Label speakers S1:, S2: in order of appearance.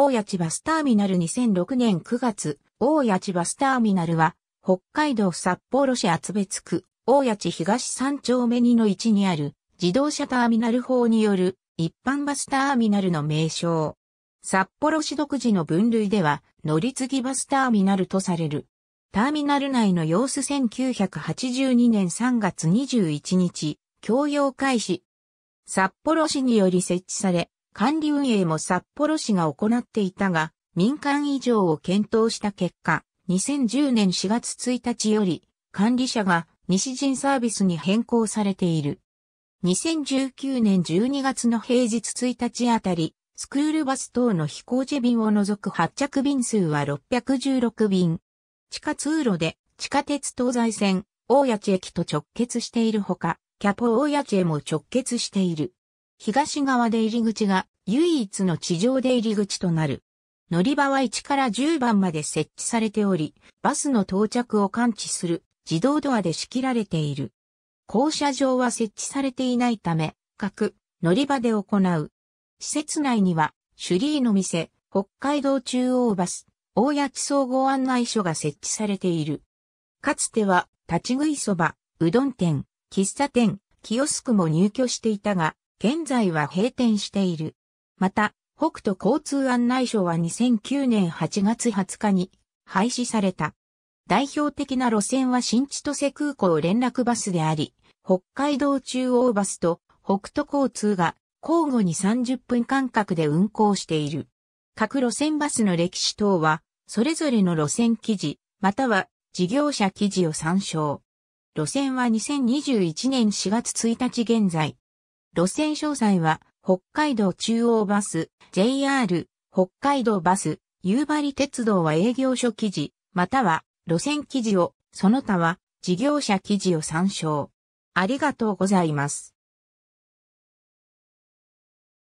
S1: 大谷千葉スターミナル2006年9月、大谷千葉スターミナルは、北海道札幌市厚別区、大谷地東3丁目2の1にある、自動車ターミナル法による、一般バスターミナルの名称。札幌市独自の分類では、乗り継ぎバスターミナルとされる。ターミナル内の様子1982年3月21日、共用開始。札幌市により設置され、管理運営も札幌市が行っていたが、民間以上を検討した結果、2010年4月1日より、管理者が西陣サービスに変更されている。2019年12月の平日1日あたり、スクールバス等の飛行時便を除く発着便数は616便。地下通路で地下鉄東西線、大谷地駅と直結しているほか、キャポ大谷地へも直結している。東側で入り口が唯一の地上で入り口となる。乗り場は1から10番まで設置されており、バスの到着を感知する自動ドアで仕切られている。降車場は設置されていないため、各乗り場で行う。施設内には、シュリーの店、北海道中央バス、大谷地総合案内所が設置されている。かつては、立ち食いそば、うどん店、喫茶店、キオスクも入居していたが、現在は閉店している。また、北斗交通案内所は2009年8月20日に廃止された。代表的な路線は新千歳空港連絡バスであり、北海道中央バスと北斗交通が交互に30分間隔で運行している。各路線バスの歴史等は、それぞれの路線記事、または事業者記事を参照。路線は2021年4月1日現在、路線詳細は、北海道中央バス、JR、北海道バス、夕張鉄道は営業所記事、または路線記事を、その他は事業者記事を参照。ありがとうございます。